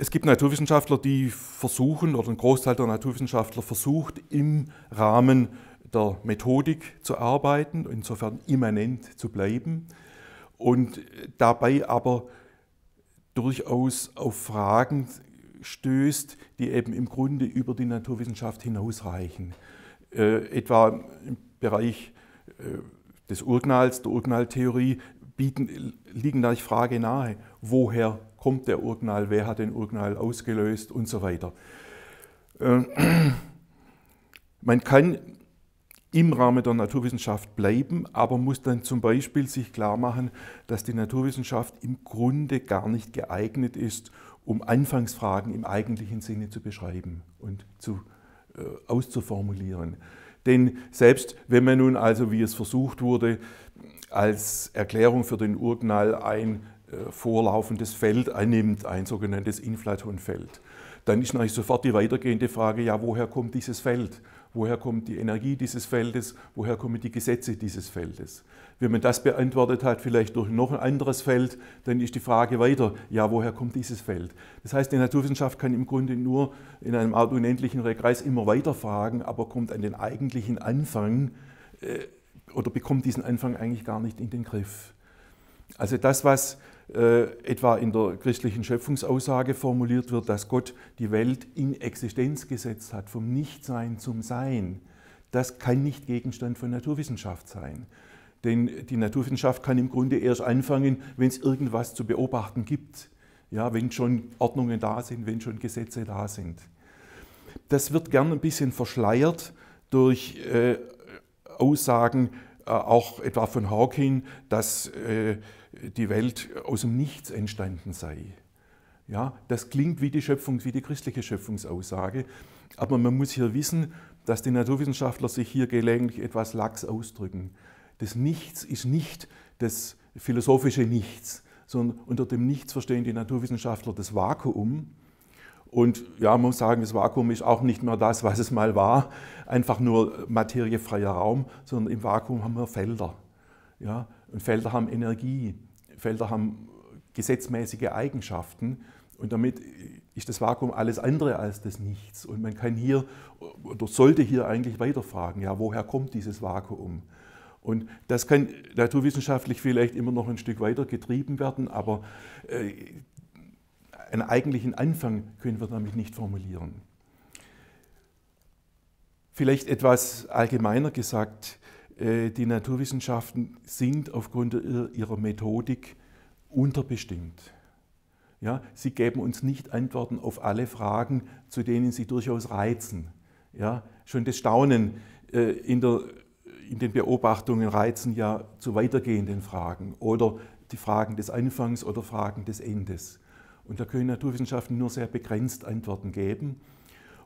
Es gibt Naturwissenschaftler, die versuchen, oder ein Großteil der Naturwissenschaftler versucht, im Rahmen der Methodik zu arbeiten, insofern immanent zu bleiben und dabei aber durchaus auf Fragen stößt, die eben im Grunde über die Naturwissenschaft hinausreichen. Äh, etwa im Bereich äh, des Urknalls, der Urknalltheorie, bieten, liegen da die Frage nahe, woher kommt der Urknall, wer hat den Urknall ausgelöst und so weiter. Ähm, man kann im Rahmen der Naturwissenschaft bleiben, aber muss dann zum Beispiel sich klar machen, dass die Naturwissenschaft im Grunde gar nicht geeignet ist, um Anfangsfragen im eigentlichen Sinne zu beschreiben und zu, äh, auszuformulieren. Denn selbst wenn man nun also, wie es versucht wurde, als Erklärung für den Urknall ein äh, vorlaufendes Feld annimmt, ein sogenanntes Inflatonfeld. Dann ist natürlich sofort die weitergehende Frage, ja, woher kommt dieses Feld? Woher kommt die Energie dieses Feldes? Woher kommen die Gesetze dieses Feldes? Wenn man das beantwortet hat, vielleicht durch noch ein anderes Feld, dann ist die Frage weiter, ja, woher kommt dieses Feld? Das heißt, die Naturwissenschaft kann im Grunde nur in einem Art unendlichen Regress immer weiter fragen, aber kommt an den eigentlichen Anfang, äh, oder bekommt diesen Anfang eigentlich gar nicht in den Griff. Also das, was äh, etwa in der christlichen Schöpfungsaussage formuliert wird, dass Gott die Welt in Existenz gesetzt hat, vom Nichtsein zum Sein, das kann nicht Gegenstand von Naturwissenschaft sein. Denn die Naturwissenschaft kann im Grunde erst anfangen, wenn es irgendwas zu beobachten gibt. Ja, wenn schon Ordnungen da sind, wenn schon Gesetze da sind. Das wird gern ein bisschen verschleiert durch äh, Aussagen, äh, auch etwa von Hawking, dass äh, die Welt aus dem Nichts entstanden sei. Ja, das klingt wie die Schöpfungs-, wie die christliche Schöpfungsaussage, aber man muss hier wissen, dass die Naturwissenschaftler sich hier gelegentlich etwas lax ausdrücken. Das Nichts ist nicht das philosophische Nichts, sondern unter dem Nichts verstehen die Naturwissenschaftler das Vakuum, und ja, man muss sagen, das Vakuum ist auch nicht mehr das, was es mal war, einfach nur materiefreier Raum, sondern im Vakuum haben wir Felder. Ja? Und Felder haben Energie, Felder haben gesetzmäßige Eigenschaften. Und damit ist das Vakuum alles andere als das Nichts. Und man kann hier oder sollte hier eigentlich weiterfragen, ja, woher kommt dieses Vakuum? Und das kann naturwissenschaftlich vielleicht immer noch ein Stück weiter getrieben werden, aber äh, einen eigentlichen Anfang können wir damit nicht formulieren. Vielleicht etwas allgemeiner gesagt, äh, die Naturwissenschaften sind aufgrund ihrer Methodik unterbestimmt. Ja, sie geben uns nicht Antworten auf alle Fragen, zu denen sie durchaus reizen. Ja, schon das Staunen äh, in, der, in den Beobachtungen reizen ja zu weitergehenden Fragen oder die Fragen des Anfangs oder Fragen des Endes. Und da können Naturwissenschaften nur sehr begrenzt Antworten geben.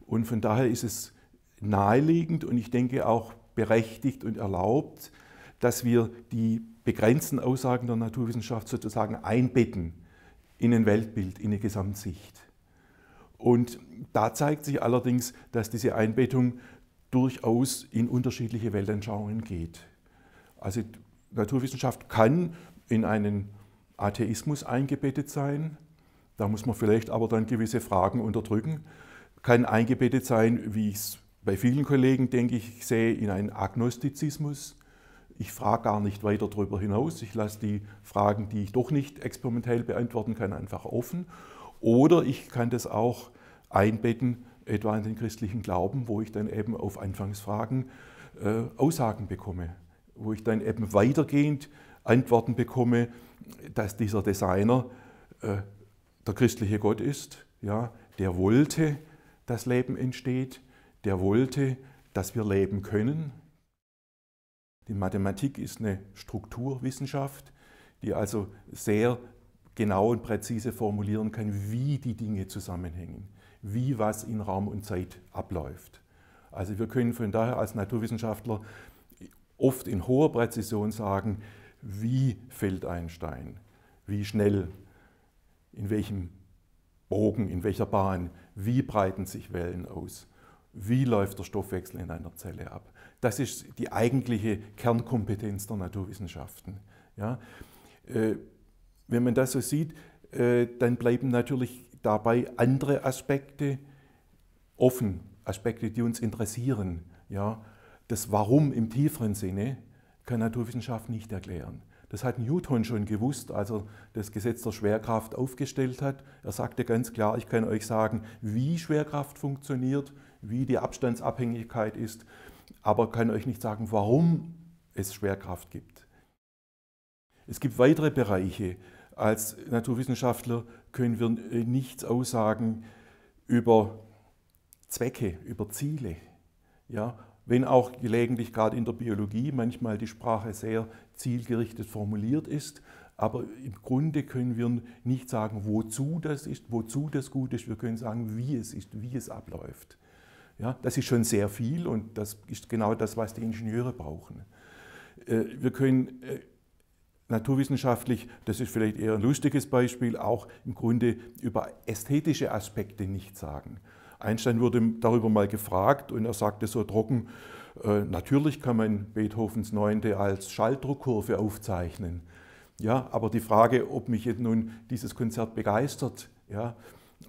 Und von daher ist es naheliegend und ich denke auch berechtigt und erlaubt, dass wir die begrenzten Aussagen der Naturwissenschaft sozusagen einbetten in ein Weltbild, in eine Gesamtsicht. Und da zeigt sich allerdings, dass diese Einbettung durchaus in unterschiedliche Weltanschauungen geht. Also Naturwissenschaft kann in einen Atheismus eingebettet sein, da muss man vielleicht aber dann gewisse Fragen unterdrücken. Kann eingebettet sein, wie ich es bei vielen Kollegen, denke ich, sehe, in einen Agnostizismus. Ich frage gar nicht weiter darüber hinaus. Ich lasse die Fragen, die ich doch nicht experimentell beantworten kann, einfach offen. Oder ich kann das auch einbetten, etwa in den christlichen Glauben, wo ich dann eben auf Anfangsfragen äh, Aussagen bekomme, wo ich dann eben weitergehend Antworten bekomme, dass dieser Designer äh, der christliche Gott ist, ja, der wollte, dass Leben entsteht, der wollte, dass wir leben können. Die Mathematik ist eine Strukturwissenschaft, die also sehr genau und präzise formulieren kann, wie die Dinge zusammenhängen, wie was in Raum und Zeit abläuft. Also wir können von daher als Naturwissenschaftler oft in hoher Präzision sagen, wie fällt ein Stein, wie schnell in welchem Bogen, in welcher Bahn, wie breiten sich Wellen aus, wie läuft der Stoffwechsel in einer Zelle ab. Das ist die eigentliche Kernkompetenz der Naturwissenschaften. Ja? Äh, wenn man das so sieht, äh, dann bleiben natürlich dabei andere Aspekte offen, Aspekte, die uns interessieren. Ja? Das Warum im tieferen Sinne kann Naturwissenschaft nicht erklären. Das hat Newton schon gewusst, als er das Gesetz der Schwerkraft aufgestellt hat. Er sagte ganz klar, ich kann euch sagen, wie Schwerkraft funktioniert, wie die Abstandsabhängigkeit ist, aber kann euch nicht sagen, warum es Schwerkraft gibt. Es gibt weitere Bereiche. Als Naturwissenschaftler können wir äh, nichts aussagen über Zwecke, über Ziele. Ja, wenn auch gelegentlich gerade in der Biologie manchmal die Sprache sehr zielgerichtet formuliert ist. Aber im Grunde können wir nicht sagen, wozu das ist, wozu das gut ist. Wir können sagen, wie es ist, wie es abläuft. Ja, das ist schon sehr viel und das ist genau das, was die Ingenieure brauchen. Äh, wir können äh, naturwissenschaftlich, das ist vielleicht eher ein lustiges Beispiel, auch im Grunde über ästhetische Aspekte nichts sagen. Einstein wurde darüber mal gefragt und er sagte so trocken, äh, natürlich kann man Beethovens Neunte als Schalldruckkurve aufzeichnen. Ja, aber die Frage, ob mich jetzt nun dieses Konzert begeistert, ja,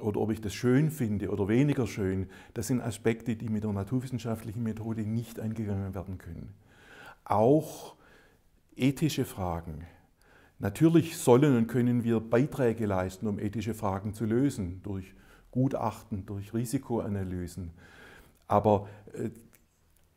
oder ob ich das schön finde oder weniger schön, das sind Aspekte, die mit der naturwissenschaftlichen Methode nicht angegangen werden können. Auch ethische Fragen. Natürlich sollen und können wir Beiträge leisten, um ethische Fragen zu lösen, durch Gutachten, durch Risikoanalysen. Aber äh,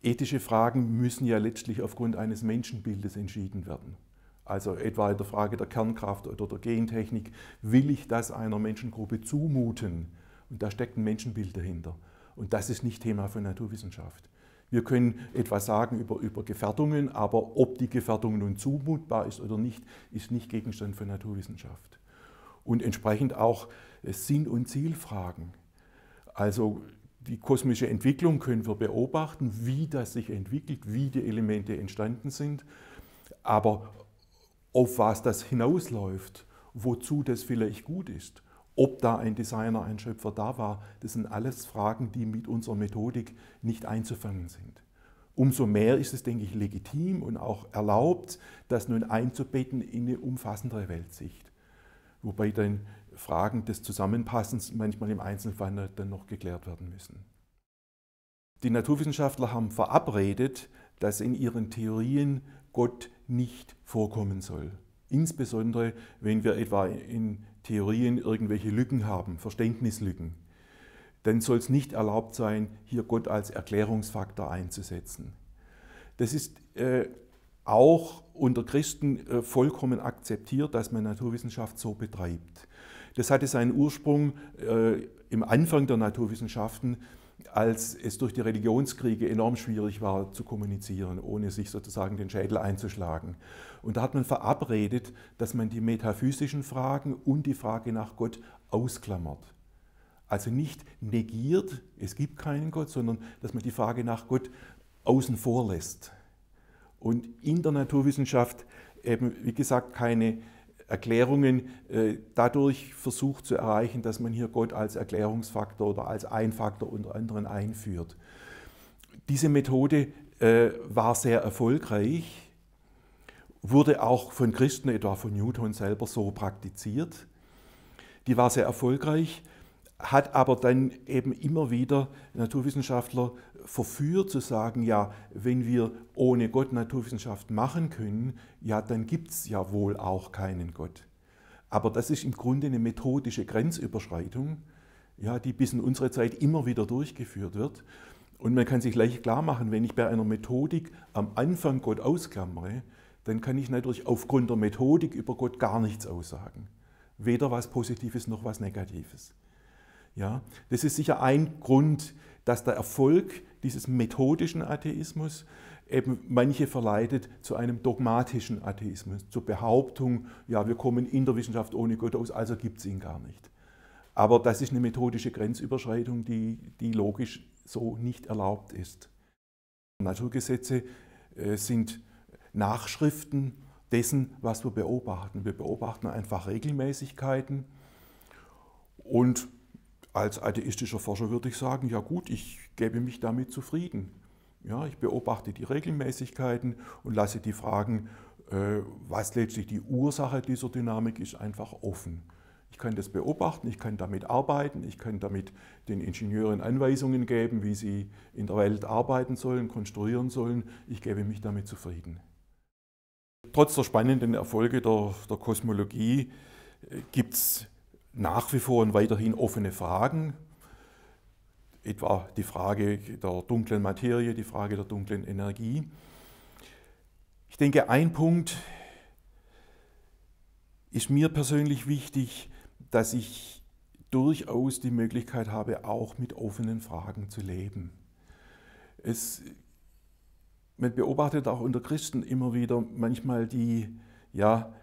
ethische Fragen müssen ja letztlich aufgrund eines Menschenbildes entschieden werden. Also etwa in der Frage der Kernkraft oder der Gentechnik, will ich das einer Menschengruppe zumuten? Und da steckt ein Menschenbild dahinter. Und das ist nicht Thema von Naturwissenschaft. Wir können etwas sagen über, über Gefährdungen, aber ob die Gefährdung nun zumutbar ist oder nicht, ist nicht Gegenstand von Naturwissenschaft und entsprechend auch äh, Sinn- und Zielfragen. Also die kosmische Entwicklung können wir beobachten, wie das sich entwickelt, wie die Elemente entstanden sind, aber auf was das hinausläuft, wozu das vielleicht gut ist, ob da ein Designer, ein Schöpfer da war, das sind alles Fragen, die mit unserer Methodik nicht einzufangen sind. Umso mehr ist es, denke ich, legitim und auch erlaubt, das nun einzubetten in eine umfassendere Weltsicht wobei dann Fragen des Zusammenpassens manchmal im Einzelfall dann noch geklärt werden müssen. Die Naturwissenschaftler haben verabredet, dass in ihren Theorien Gott nicht vorkommen soll. Insbesondere, wenn wir etwa in Theorien irgendwelche Lücken haben, Verständnislücken, dann soll es nicht erlaubt sein, hier Gott als Erklärungsfaktor einzusetzen. Das ist äh, auch unter Christen äh, vollkommen akzeptiert, dass man Naturwissenschaft so betreibt. Das hatte seinen Ursprung äh, im Anfang der Naturwissenschaften, als es durch die Religionskriege enorm schwierig war zu kommunizieren, ohne sich sozusagen den Schädel einzuschlagen. Und da hat man verabredet, dass man die metaphysischen Fragen und die Frage nach Gott ausklammert. Also nicht negiert, es gibt keinen Gott, sondern dass man die Frage nach Gott außen vor lässt und in der Naturwissenschaft eben, wie gesagt, keine Erklärungen äh, dadurch versucht zu erreichen, dass man hier Gott als Erklärungsfaktor oder als Einfaktor unter anderem einführt. Diese Methode äh, war sehr erfolgreich, wurde auch von Christen, etwa von Newton selber, so praktiziert. Die war sehr erfolgreich hat aber dann eben immer wieder Naturwissenschaftler verführt zu sagen, ja, wenn wir ohne Gott Naturwissenschaft machen können, ja, dann gibt es ja wohl auch keinen Gott. Aber das ist im Grunde eine methodische Grenzüberschreitung, ja, die bis in unsere Zeit immer wieder durchgeführt wird. Und man kann sich gleich klar machen, wenn ich bei einer Methodik am Anfang Gott ausklammere, dann kann ich natürlich aufgrund der Methodik über Gott gar nichts aussagen. Weder was Positives noch was Negatives. Ja, das ist sicher ein Grund, dass der Erfolg dieses methodischen Atheismus eben manche verleitet zu einem dogmatischen Atheismus, zur Behauptung, ja, wir kommen in der Wissenschaft ohne Gott aus, also gibt es ihn gar nicht. Aber das ist eine methodische Grenzüberschreitung, die, die logisch so nicht erlaubt ist. Naturgesetze äh, sind Nachschriften dessen, was wir beobachten. Wir beobachten einfach Regelmäßigkeiten und als atheistischer Forscher würde ich sagen, ja gut, ich gebe mich damit zufrieden. Ja, ich beobachte die Regelmäßigkeiten und lasse die Fragen, äh, was letztlich die Ursache dieser Dynamik ist, einfach offen. Ich kann das beobachten, ich kann damit arbeiten, ich kann damit den Ingenieuren Anweisungen geben, wie sie in der Welt arbeiten sollen, konstruieren sollen. Ich gebe mich damit zufrieden. Trotz der spannenden Erfolge der, der Kosmologie äh, gibt es nach wie vor und weiterhin offene Fragen, etwa die Frage der dunklen Materie, die Frage der dunklen Energie. Ich denke, ein Punkt ist mir persönlich wichtig, dass ich durchaus die Möglichkeit habe, auch mit offenen Fragen zu leben. Es, man beobachtet auch unter Christen immer wieder manchmal die, ja,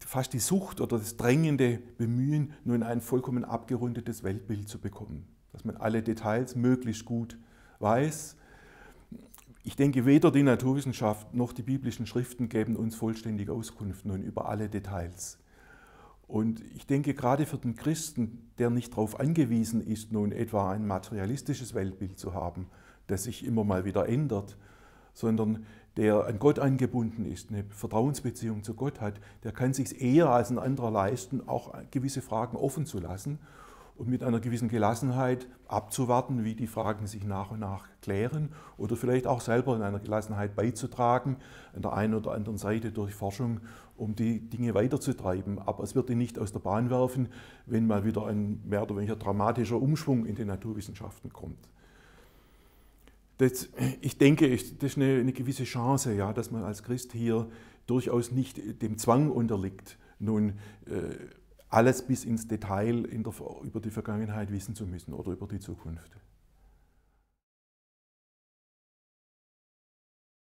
fast die Sucht oder das drängende Bemühen, nun ein vollkommen abgerundetes Weltbild zu bekommen. Dass man alle Details möglichst gut weiß. Ich denke, weder die Naturwissenschaft noch die biblischen Schriften geben uns vollständige Auskunft nun über alle Details. Und ich denke, gerade für den Christen, der nicht darauf angewiesen ist, nun etwa ein materialistisches Weltbild zu haben, das sich immer mal wieder ändert, sondern der an Gott angebunden ist, eine Vertrauensbeziehung zu Gott hat, der kann sich eher als ein anderer leisten, auch gewisse Fragen offen zu lassen und mit einer gewissen Gelassenheit abzuwarten, wie die Fragen sich nach und nach klären oder vielleicht auch selber in einer Gelassenheit beizutragen, an der einen oder anderen Seite durch Forschung, um die Dinge weiterzutreiben. Aber es wird ihn nicht aus der Bahn werfen, wenn mal wieder ein mehr oder weniger dramatischer Umschwung in den Naturwissenschaften kommt. Das, ich denke, das ist eine, eine, gewisse Chance, ja, dass man als Christ hier durchaus nicht dem Zwang unterliegt, nun äh, alles bis ins Detail der, über die Vergangenheit wissen zu müssen oder über die Zukunft.